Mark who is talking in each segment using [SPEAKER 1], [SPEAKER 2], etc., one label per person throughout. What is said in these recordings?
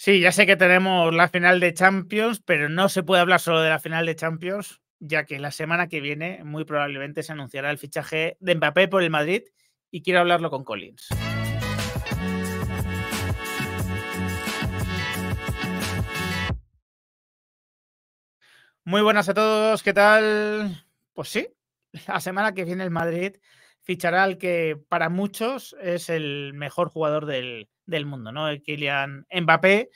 [SPEAKER 1] Sí, ya sé que tenemos la final de Champions, pero no se puede hablar solo de la final de Champions, ya que la semana que viene muy probablemente se anunciará el fichaje de Mbappé por el Madrid y quiero hablarlo con Collins. Muy buenas a todos, ¿qué tal? Pues sí, la semana que viene el Madrid fichará al que para muchos es el mejor jugador del, mundo, ¿no? El Kylian Mbappé,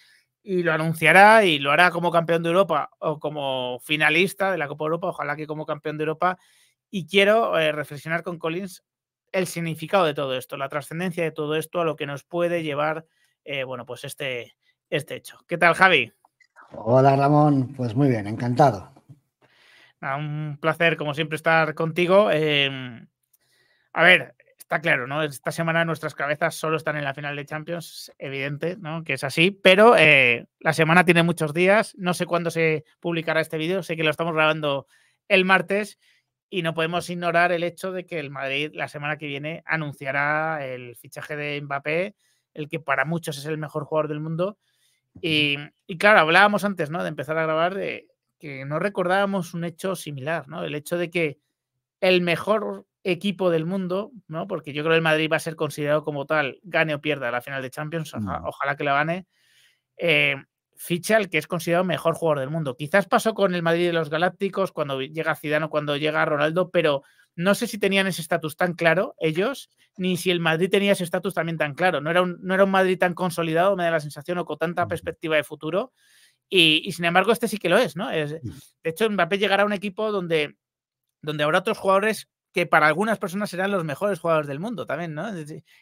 [SPEAKER 1] y lo anunciará y lo hará como campeón de Europa o como finalista de la Copa Europa, ojalá que como campeón de Europa. Y quiero eh, reflexionar con Collins el significado de todo esto, la trascendencia de todo esto, a lo que nos puede llevar, eh, bueno, pues este, este hecho. ¿Qué tal, Javi?
[SPEAKER 2] Hola, Ramón. Pues muy bien, encantado.
[SPEAKER 1] un placer, como siempre, estar contigo. Em, a ver, está claro, ¿no? Esta semana nuestras cabezas solo están en la final de Champions, evidente, ¿no? Que es así, pero eh, la semana tiene muchos días, no sé cuándo se publicará este vídeo, sé que lo estamos grabando el martes y no podemos ignorar el hecho de que el Madrid la semana que viene anunciará el fichaje de Mbappé, el que para muchos es el mejor jugador del mundo. Y, claro, hablábamos antes, ¿no? De empezar a grabar, de, eh, que no recordábamos un hecho similar, ¿no? El hecho de que el mejor equipo del mundo, ¿no? Porque yo creo que el Madrid va a ser considerado como tal, gane o pierda la final de Champions, ojalá, que la gane. Eh, ficha que es considerado mejor jugador del mundo. Quizás pasó con el Madrid de los Galácticos cuando llega Zidane cuando llega Ronaldo, pero no sé si tenían ese estatus tan claro ellos, ni si el Madrid tenía ese estatus también tan claro. No era, un, no era un Madrid tan consolidado, me da la sensación, o con tanta perspectiva de futuro. Y, sin embargo, este sí que lo es, ¿no? de hecho, Mbappé llegará a un equipo donde, donde habrá otros jugadores que para algunas personas serán los mejores jugadores del mundo también, ¿no?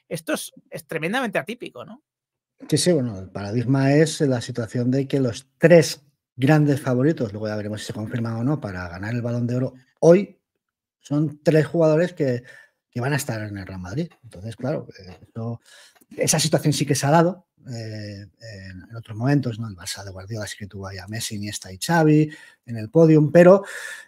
[SPEAKER 1] Esto es, tremendamente atípico, ¿no?
[SPEAKER 2] Sí, sí, bueno, el paradigma es la situación de que los tres grandes favoritos, luego ya veremos si se confirman o no, para ganar el balón de oro hoy, son tres jugadores que, que van a estar en el Real Madrid. Entonces, claro, eh, eso... Esa situación sí que se ha dado eh, en, otros momentos, ¿no? El Barça de Guardiola sí que tuvo a Messi, está y Xavi en el podium, pero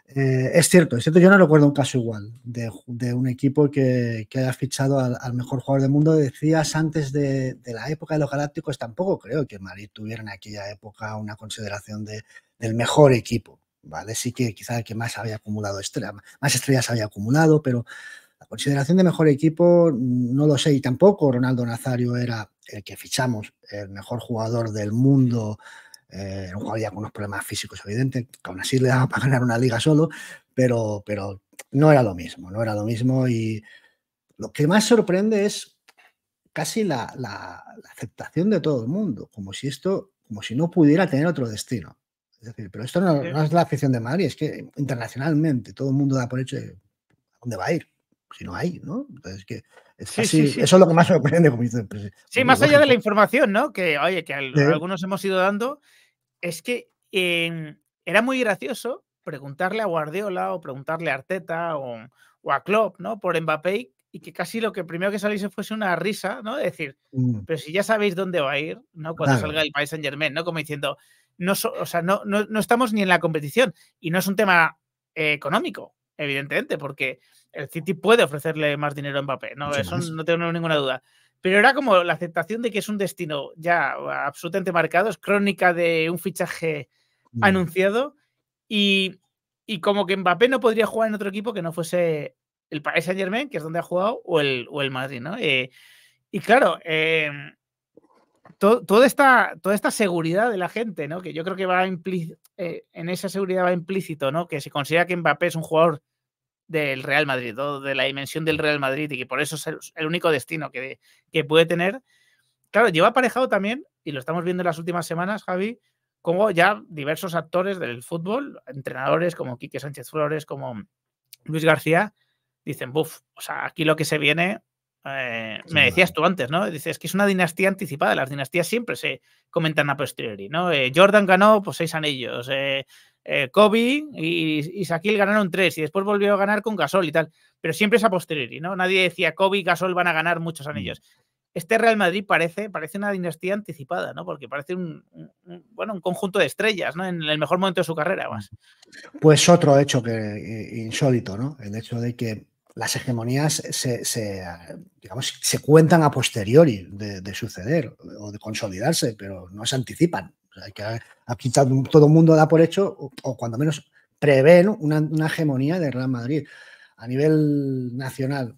[SPEAKER 2] eh, es cierto, es cierto, yo no recuerdo un caso igual de, un equipo que, que haya fichado al, mejor jugador del mundo. Decías antes de, la época de los Galácticos, tampoco creo que Madrid tuviera en aquella época una consideración de, del mejor equipo. ¿Vale? Sí que quizá el que más había acumulado estrellas, más estrellas había acumulado, pero Consideración de mejor equipo, no lo sé, y tampoco Ronaldo Nazario era el que fichamos, el mejor jugador del mundo, eh, un jugador con unos problemas físicos evidentes, que aún así le daba para ganar una liga solo, pero, pero no era lo mismo, no era lo mismo. Y lo que más sorprende es casi la, aceptación de todo el mundo, como si esto, como si no pudiera tener otro destino. Es decir, pero esto no, es la afición de Madrid, es que internacionalmente todo el mundo da por hecho de dónde va a ir si no hay, ¿no? Entonces, que es Eso es lo que más sorprende, como de pues, Sí, pues, más allá de la información, ¿no?
[SPEAKER 1] Que, oye, que algunos hemos ido dando, es que em, era muy gracioso preguntarle a Guardiola o preguntarle a Arteta o, a Klopp, ¿no? Por Mbappé y que casi lo que primero que saliese fuese una risa, ¿no? decir, mm. pero si ya sabéis dónde va a ir, ¿no? Cuando salga el país Saint Germain, ¿no? Como diciendo, no, o sea, no, no, no estamos ni en la competición y no es un tema eh, económico evidentemente, porque el City puede ofrecerle más dinero a Mbappé, no, eso no tengo ninguna duda. Pero era como la aceptación de que es un destino ya absolutamente marcado, es crónica de un fichaje mm. anunciado y, y, como que Mbappé no podría jugar en otro equipo que no fuese el Paris Saint Germain, que es donde ha jugado, o el, o el Madrid, ¿no? Eh, y claro, eh, toda, esta, toda esta seguridad de la gente, ¿no? Que yo creo que va eh, en esa seguridad va implícito, ¿no? Que se considera que Mbappé es un jugador del Real Madrid, o de la dimensión del Real Madrid, y que por eso es el, único destino que, que puede tener. Claro, lleva aparejado también, y lo estamos viendo en las últimas semanas, Javi, como ya diversos actores del fútbol, entrenadores como Quique Sánchez Flores, como Luis García, dicen, buf, o sea, aquí lo que se viene eh, me decías tú antes, ¿no? Dices que es una dinastía anticipada. Las dinastías siempre se comentan a posteriori, ¿no? Eh, Jordan ganó pues, seis anillos. Eh, Kobe y, y ganaron tres y después volvió a ganar con Gasol y tal. Pero siempre es a posteriori, ¿no? Nadie decía Kobe y Gasol van a ganar muchos mm. anillos. Este Real Madrid parece, parece una dinastía anticipada, ¿no? Porque parece un, bueno, un conjunto de estrellas, En el mejor momento de su carrera, más.
[SPEAKER 2] Mm. Pues otro hecho que insólito, ¿no? El hecho de que las hegemonías se, cuentan a posteriori de, suceder o de consolidarse, pero no se anticipan. que aquí todo el mundo da por hecho, o, cuando menos prevén una, hegemonía de Real Madrid. A nivel nacional,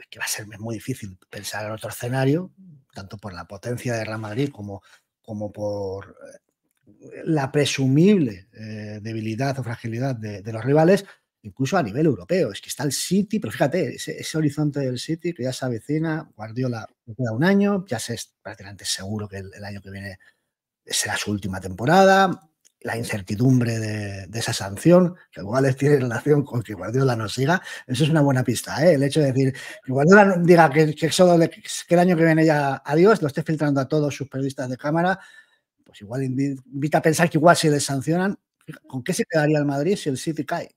[SPEAKER 2] es que va a ser muy difícil pensar en otro escenario, tanto por la potencia de Real Madrid como, como por eh, la presumible eh, debilidad o fragilidad de los rivales, incluso a nivel europeo. Es que está el City, pero fíjate, ese, horizonte del City que ya se avecina, Guardiola queda un año, ya se es prácticamente seguro que el, año que viene será su última temporada. La incertidumbre de, esa sanción, que igual tiene relación con que Guardiola no siga, eso es una buena pista. ¿eh? El hecho de decir que Guardiola diga que, solo el año que viene ya adiós, lo esté filtrando a todos sus periodistas de cámara, pues igual invita a pensar que igual si le sancionan, ¿con qué se quedaría el Madrid si el City cae?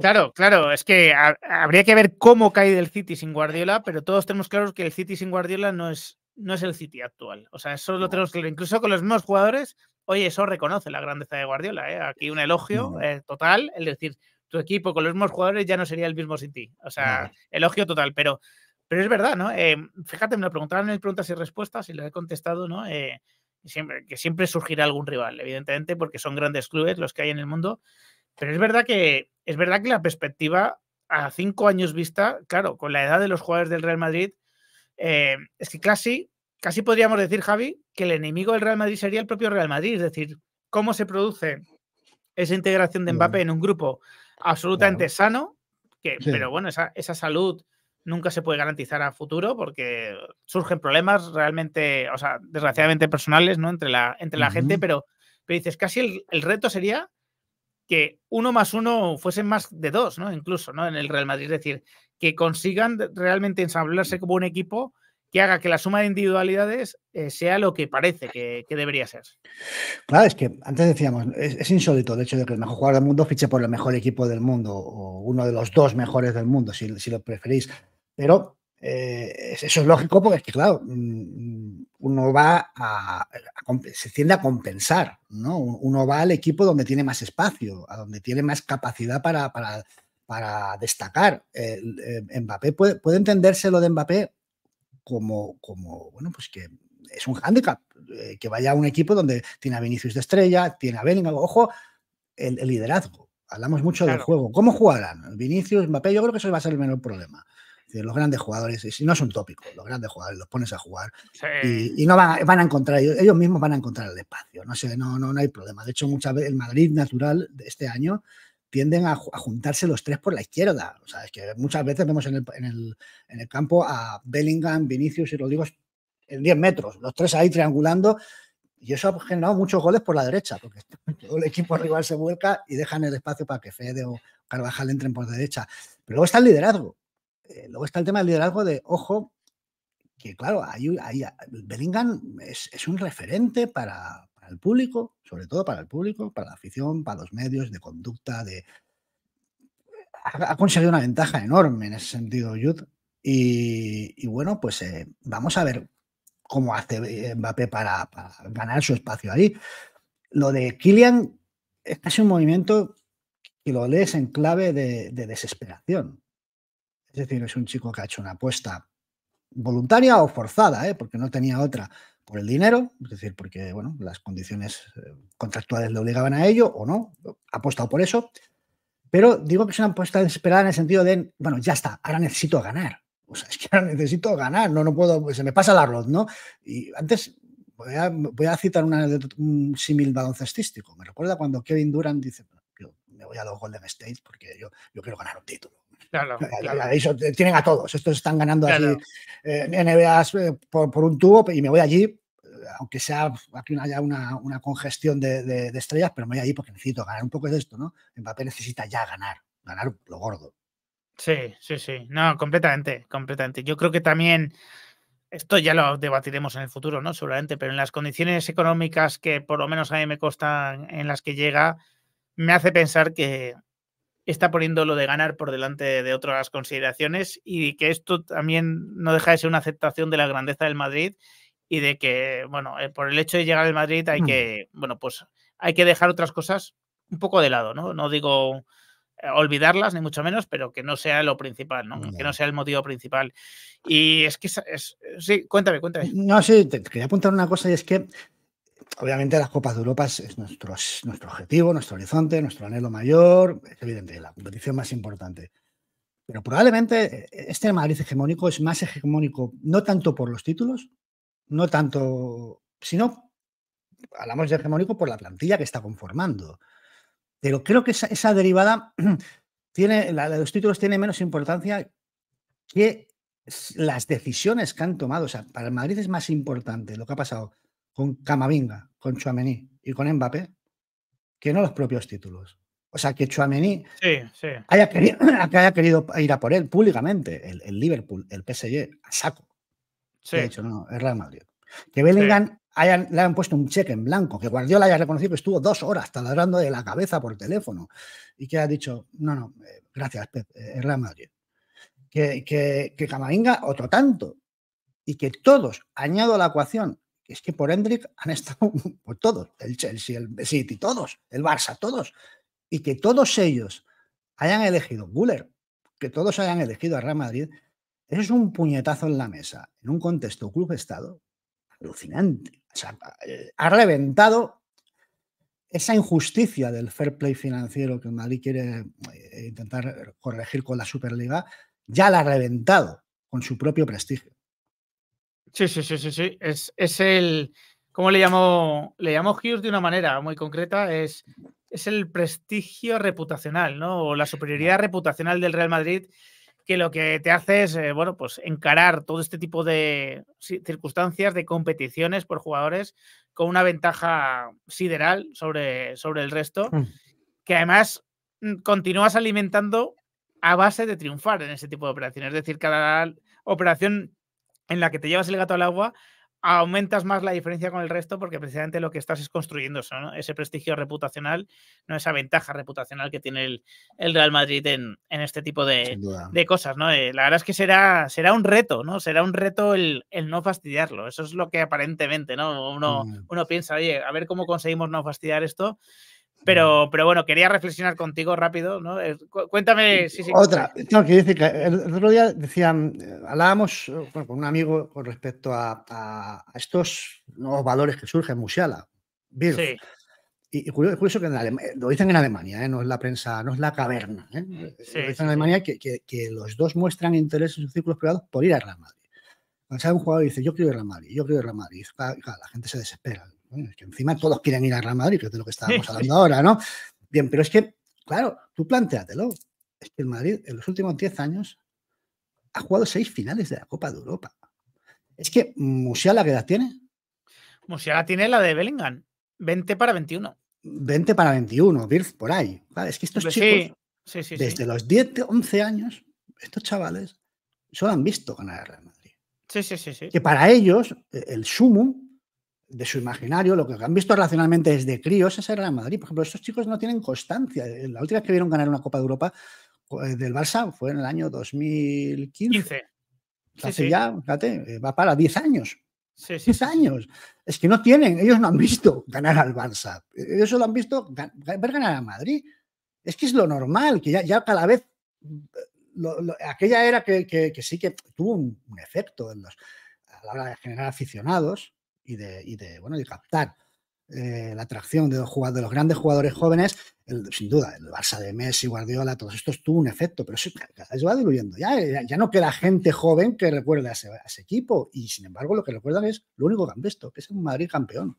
[SPEAKER 1] Claro, claro, es que habría que ver cómo cae del City sin Guardiola, pero todos tenemos claros que el City sin Guardiola no es, no es el City actual. O sea, eso lo tenemos claro. Incluso con los mismos jugadores, oye, eso reconoce la grandeza de Guardiola. ¿eh? Aquí un elogio eh, total, es decir, tu equipo con los mismos jugadores ya no sería el mismo City. O sea, elogio total, pero, pero es verdad, ¿no? Eh, fíjate, me lo preguntaron en preguntas y respuestas y lo he contestado, ¿no? siempre, que siempre surgirá algún rival, evidentemente, porque son grandes clubes los que hay en el mundo. Pero es verdad que, es verdad que la perspectiva a cinco años vista, claro, con la edad de los jugadores del Real Madrid, eh, es que casi, casi podríamos decir, Javi, que el enemigo del Real Madrid sería el propio Real Madrid. Es decir, cómo se produce esa integración de Mbappé en un grupo absolutamente sano, que, pero bueno, esa, salud nunca se puede garantizar a futuro porque surgen problemas realmente, o sea, desgraciadamente personales, ¿no? Entre la, entre la gente, pero, pero dices, casi el, el, reto sería que uno más uno fuesen más de dos, ¿no? Incluso, ¿no? En el Real Madrid. Es decir, que consigan realmente ensamblarse como un equipo que haga que la suma de individualidades eh, sea lo que parece que, debería ser.
[SPEAKER 2] Claro, es que antes decíamos, es, insólito el hecho de que el mejor jugador del mundo fiche por el mejor equipo del mundo o uno de los dos mejores del mundo, si, lo preferís. Pero eh, eso es lógico porque es que, claro, mm, uno va a, se tiende a compensar, ¿no? Uno va al equipo donde tiene más espacio, a donde tiene más capacidad para, para, destacar. Eh, Mbappé puede, puede, entenderse lo de Mbappé como, como bueno, pues que es un hándicap, eh, que vaya a un equipo donde tiene a Vinicius de estrella, tiene a Bellingham, ojo, el, liderazgo. Hablamos mucho del juego. ¿Cómo jugarán? Vinicius, Mbappé, yo creo que eso va a ser el menor problema los grandes jugadores, si no es un tópico, los grandes jugadores los pones a jugar y, no van, a encontrar, ellos mismos van a encontrar el espacio, no sé, no, no, no hay problema. De hecho, muchas veces el Madrid natural de este año tienden a, juntarse los tres por la izquierda. O sea, es que muchas veces vemos en el, en el, en el campo a Bellingham, Vinicius y Rodrigo en 10 metros, los tres ahí triangulando. Y eso ha generado muchos goles por la derecha, porque todo el equipo rival se vuelca y dejan el espacio para que Fede o Carvajal entren por derecha. Pero luego está el liderazgo. Eh, luego está el tema del liderazgo de, ojo, que claro, hay ah, Bellingham es, un referente para, el público, sobre todo para el público, para la afición, para los medios, de conducta, de... Ha, conseguido una ventaja enorme en ese sentido, Judd, Y, bueno, pues eh, vamos a ver cómo hace eh, Mbappé para, ganar su espacio ahí. Lo de Killian es casi un movimiento que lo lees en clave de desesperación. Es decir, es un chico que ha hecho una apuesta voluntaria o forzada, ¿eh? porque no tenía otra por el dinero, es decir, porque bueno, las condiciones eh, contractuales le obligaban a ello o no, ha apostado por eso, pero digo que es una apuesta desesperada en el sentido de, bueno, ya está, ahora necesito ganar, o sea, es que ahora necesito ganar, no, no puedo, se me pasa la arroz, ¿no? Y antes voy a, citar una, un símil baloncestístico, me recuerda cuando Kevin Durant dice, yo me voy a los Golden State porque yo, yo quiero ganar un título Claro, tienen a todos. Estos están ganando así eh, eh, por, un tubo y me voy allí, eh, aunque sea aquí haya una, una congestión de, estrellas, pero me voy allí porque necesito ganar un poco de esto, ¿no? Mbappé necesita ya ganar, ganar lo gordo.
[SPEAKER 1] Sí, sí, sí. No, completamente, completamente. Yo creo que también esto ya lo debatiremos en el futuro, ¿no? Seguramente, pero en las condiciones económicas que por lo menos a mí me costan en las que llega, me hace pensar que, está poniendo lo de ganar por delante de otras consideraciones y que esto también no deja de ser una aceptación de la grandeza del Madrid y de que, bueno, eh, por el hecho de llegar al Madrid hay hmm. que, bueno, pues hay que dejar otras cosas un poco de lado, ¿no? No digo eh, olvidarlas, ni mucho menos, pero que no sea lo principal, ¿no? Que no sea el motivo principal. Y es que, sí, cuéntame, cuéntame.
[SPEAKER 2] No, sí, quería apuntar una cosa y es que obviamente las Copas de Europa es, nuestro, nuestro objetivo, nuestro horizonte, nuestro anhelo mayor, es evidente, la competición más importante. Pero probablemente eh, este Madrid hegemónico es más hegemónico no tanto por los títulos, no tanto, sino, hablamos de hegemónico por la plantilla que está conformando. Pero creo que esa, derivada tiene, la, los títulos tiene menos importancia que las decisiones que han tomado. O sea, para el Madrid es más importante lo que ha pasado con Camavinga, con Chuamení y con Mbappé que no los propios títulos. O sea, que Chuamení
[SPEAKER 1] haya,
[SPEAKER 2] querido, ir a por él públicamente, el, Liverpool, el PSG, a saco. Sí. hecho, no, es Madrid. Que Bellingham le hayan puesto un cheque en blanco, que Guardiola haya reconocido que estuvo dos horas taladrando de la cabeza por teléfono y que ha dicho, no, no, eh, gracias, Pep, eh, es Real Madrid. Que, que, que Camavinga, otro tanto. Y que todos, añado a la ecuación es que por Hendrik han estado por todos, el Chelsea, el City, todos, el Barça, todos. Y que todos ellos hayan elegido Guller, que todos hayan elegido a Real Madrid, eso es un puñetazo en la mesa, en un contexto club-estado alucinante. Eh, ha reventado esa injusticia del fair play financiero que Madrid quiere eh, intentar corregir con la Superliga, ya la ha reventado con su propio prestigio.
[SPEAKER 1] Sí, sí, sí, sí, sí. Es, el. ¿Cómo le llamo? Le llamo Hughes de una manera muy concreta. Es, es el prestigio reputacional, ¿no? O la superioridad reputacional del Real Madrid, que lo que te hace es, eh, bueno, pues encarar todo este tipo de circunstancias, de competiciones por jugadores, con una ventaja sideral sobre, sobre el resto, hmm. que además mm, continúas alimentando a base de triunfar en ese tipo de operaciones. Es decir, cada operación en la que te llevas el gato al agua, aumentas más la diferencia con el resto porque precisamente lo que estás es construyendo ¿no? ese prestigio reputacional, no esa ventaja reputacional que tiene el, Real Madrid en, este tipo de, cosas. ¿no? Eh, la verdad es que será, será un reto, ¿no? será un reto el, no fastidiarlo. Eso es lo que aparentemente ¿no? uno, mm. uno piensa, oye, a ver cómo conseguimos no fastidiar esto. Pero, pero bueno, quería reflexionar contigo rápido, ¿no? Eh, cuéntame Otra,
[SPEAKER 2] no, que decir que el otro día decían, eh, hablábamos eh, con un amigo con respecto a, estos nuevos valores que surgen, Musiala, Y, es curioso, que lo dicen en Alemania, ¿eh? no es la prensa, no es la caverna. lo dicen en Alemania que, que, los dos muestran interés en sus círculos privados por ir a Real Cuando sale un jugador y dice, yo quiero ir a Real yo quiero ir a Real la gente se desespera bueno, es que encima todos quieren ir a Real Madrid, que es de lo que estábamos hablando ahora, ¿no? Bien, pero es que, claro, tú planteatelo. Es que el Madrid en los últimos 10 años ha jugado seis finales de la Copa de Europa. Es que Musiala, ¿qué edad tiene?
[SPEAKER 1] Musiala tiene la de Bellingham, 20 para 21.
[SPEAKER 2] 20 para 21, Birf, por ahí. Es que estos chicos, desde los 10, 11 años, estos chavales solo han visto ganar a Real Madrid.
[SPEAKER 1] Sí, sí, sí, sí. Que
[SPEAKER 2] para ellos, e, el sumo, de su imaginario, lo que han visto racionalmente desde críos es el la Madrid. Por ejemplo, estos chicos no tienen constancia. La última vez que vieron ganar una Copa de Europa eh, del Barça fue en el año 2015. 15. ya, fíjate, eh, va para 10 años. Sí, 10 años. Es que no tienen, ellos no han visto ganar al Barça. Ellos solo han visto ver ganar a Madrid. Es que es lo normal, que ya, ya cada vez. Eh, aquella era que, sí que tuvo un, efecto en los, a la hora de generar aficionados, y de, bueno, de captar eh, la atracción de los, de los grandes jugadores jóvenes, sin duda, el Barça de Messi, Guardiola, todos estos tuvo un efecto, pero eso va diluyendo. Ya, ya, no queda gente joven que recuerde a ese, equipo y sin embargo lo que recuerdan es lo único que han visto, que es un Madrid campeón.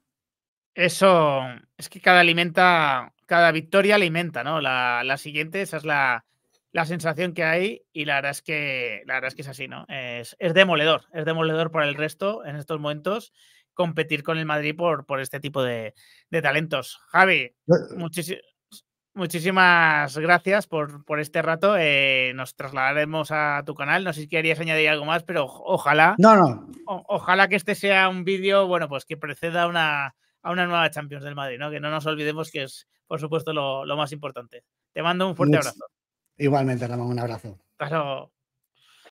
[SPEAKER 1] Eso es que cada alimenta, cada victoria alimenta, ¿no? La, la siguiente, esa es la, la, sensación que hay y la verdad es que, la verdad es, que es así, ¿no? Es, es demoledor, es demoledor para el resto en estos momentos competir con el Madrid por, por este tipo de, talentos. Javi, eh, muchísimas gracias por, este rato. Eh, nos trasladaremos a tu canal. No sé si querías añadir algo más, pero ojalá. No, no. ojalá que este sea un vídeo, bueno, pues que preceda una, a una nueva Champions del Madrid, ¿no? Que no nos olvidemos que es, por supuesto, lo, más importante. Te mando un fuerte abrazo.
[SPEAKER 2] Igualmente, Ramón, un abrazo.
[SPEAKER 1] Hasta